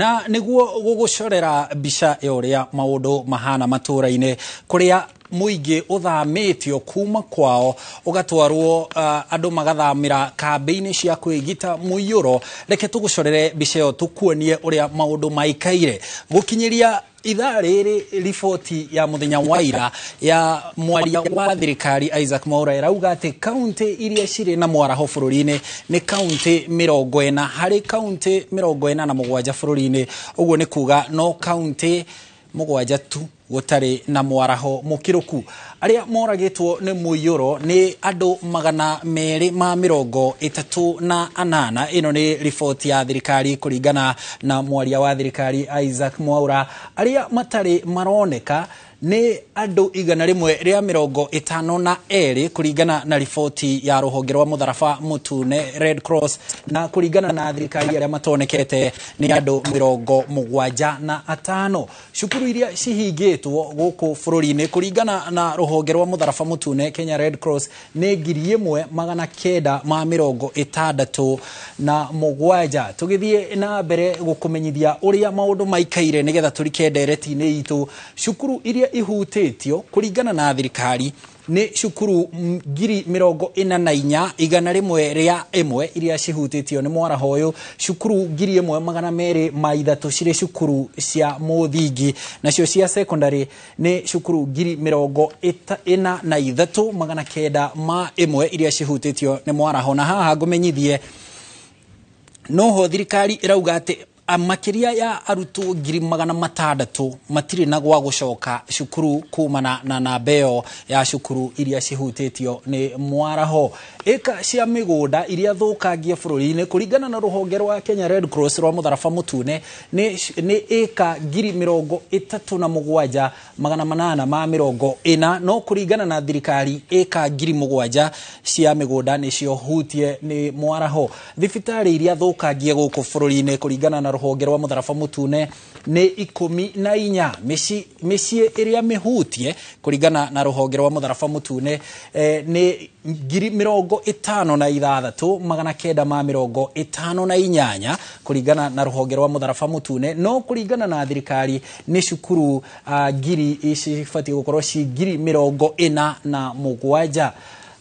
na niguo gugucorera mbica ya maå ndå mahana matura-ini kuria muingi uthamitio kuma kwao ugatwarwo uh, andu magathamira kambi-ini cia kwigita muiyuro reke tugucorere mbica ĩyo tukuonie uria maundu maikaire gukinyiria ithaa rĩrĩ riboti ya mũthenya wa ira ya mwaria wa thirikari Isaac Mwaura ĩrauga atĩ kaunti iria cirĩ na mwaraho bũrũri-inĩ ni kaunti mĩrongo ĩna harĩ kaunti mĩrongo ĩna na mũgwanja bũrũri-inĩ ũguo nĩ kuga no kaunti mũgwanja tu gutari na mwaraho mukiruku aria moragitwo ni muiyuro ni andu magana meri ma mirongo itatu na anana ino ni riboti ya thirikari kuringana na mwaria wa thirikari Isaac Mwaura aria matari maroneka nä andå igana rimwe ria mirongo itano na eri kuringana na riboti ya rũhonge rwa mũtharaba mutune Red Cross na kuringana na thirikari aria matonekete ni andũ mirongo mũgwanja na atano cukuru iria cihingĩte tuo guku bururi-ini kuringana na ruhonge rwa mutharaba mutune Kenya Red Cross ni ngiri imwe magana kenda ma mirongo itandatu na mugwanja tugithie na mbere gukumenyithia uria maundu maikaire nigetha turike ndereti-ini itu cukuru iria ihutitio kuringana na thirikari nä cukuru ngiri mä rongo ä na na inya igana rä mwe rä a ä mwe iria cihutä tio nä mwaraho å yå cukuru ngiri ä mwe magana merä ma ithatå cirä cukuru cia må thingi nacio cia sekondarä nä cukuru ngiri mä rongo ä na na ithatå magana kenda ma ä mwe iria cihutä tio nä mwaraho na haha ngå menyithie noho thirikari rauga atä makiria ya arutwo ngiri magana matandatu matirĩ na gwa gũcoka cukuru kumana na namba ĩyo ya cukuru iria cihutĩtio nĩ mwaraho ĩka cia mĩgũnda iria thũkangie bũrũri-inĩ kũringana na rũhonge rwa Kenya Red Cross rwa mũtharaba mũtune nĩ ĩka ngiri mĩrongo ĩtatũ na mũgwanja magana manana ma mĩrongo ĩna no kũringana na thirikari ĩka ngiri mũgwanja cia mĩgũnda nĩcio hutie nĩ mwaraho thibitarĩ iria thũkangie gũkũ bũrũri-inĩ kũringana na ruhonge rwa mutharaba mutune ni ikumi na inya micie iria mihutie kuringana na ruhonge rwa mutharaba mutune eh, ni ngiri mirongo itano na ithathatu magana kenda ma mirongo itano na inyanya kuringana na ruhonge rwa mutharaba mutune no kuringana na thirikari ni cukuru uh, ngiri ici cibatie gukorwo ci ngiri mirongo ina na mugwanja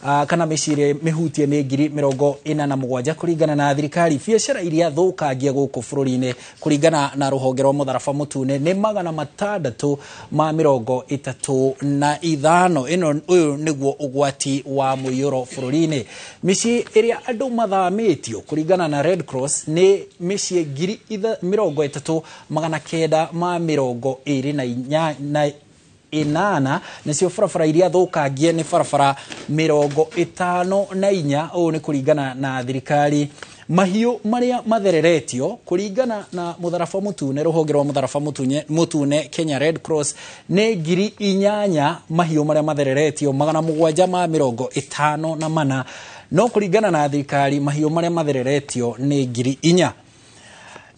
Ah, kana mä mihutie nä ngiri mirongo ina na kå kuringana na thirikari biacara iria thukangia guku bururi kå kuringana na honge rwa må mutune nä magana matandatå ma mirongo itatu na ithano ino uyu niguo ugwati wa muiyuro bururi-ini micii iria andu mathamitio kuringana na red cross ni micii ngiri mirongo itatu magana kenda ma mirongo iri na inya na inana nicio barabara iria thũkangie nĩ barabara mirongo itano na inya ũũ ni kuringana na thirikari mahiũ maria mathereretio kuringana na mũtharaba mutune rũhonge rwa mũtharaba mutune Kenya Red Cross nĩ ngiri inyanya mahiũ maria mathereretio magana mugwanja ma mirongo itano na mana no kuringana na thirikari mahiũ maria mathereretio nĩ ngiri inya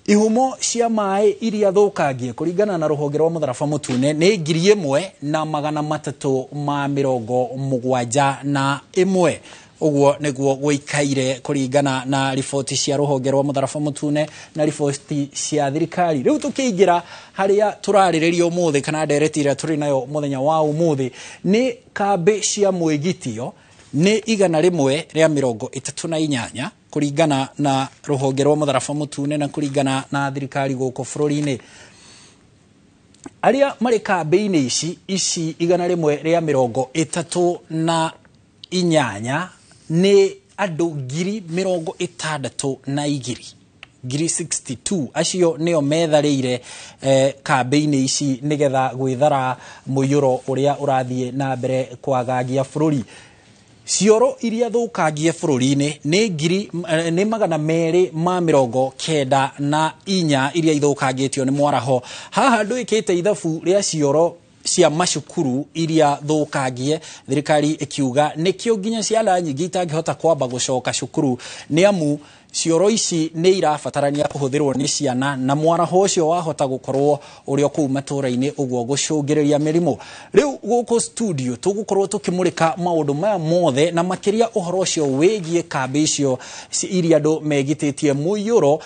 ihumo cia maä iria kå ringana na honge rwa må tune nä ngiri mwe na magana matatå ma må gwanja na ĩmwe gå ikaire kå ringana na riboti cia honge rwa må tune na riboti cia thirikari rarä rä harĩa må thä kana ndereti tå rä nayo thenya wa thä nä kambä cia mwĩgitio nä igana rĩmwe rĩa mĩrongo ĩtatũ na inyanya kuringana na ruhonge rwa mutharaba mutune na kuringana na thirikari guko bururi-ini aria mari kambi-ini ici ici igana rimwe ria mirongo itatu na inyanya ni andå ngiri mä rongo ä tandatå na igiri ngiri 62 acio nio metharä-ire eh, kambä-inä ici nä getha gwä thara må iyå ro å rä a å rathiä na mbere kwagagia bå rå ri cioro iria thũkangie bũrũri-inĩ nĩ ngiri eh, nĩ magana merĩ ma mĩrongo kenda na inya iria ithũkangĩtio nĩ mwaraho haha ndũĩkĩte ithabu rĩa cioro cia macukuru iria thukangie thirikari ikiuga nikio nginya ciana nyingi itangihota kwamba gucoka cukuru ni amu cioro ici nä irabatarania kå hå thä rwo nä ciana na mwaraho å cio wahota gå korwo å rä a kå u matå-ra-inä å guo gå rä ria mä rimå rä u gå studio tå gå korwo tå kä må rä ka maå ndå maya mothe na makä uhoro å horo å cio wä giä kambä icio iria andå megitä tie må ro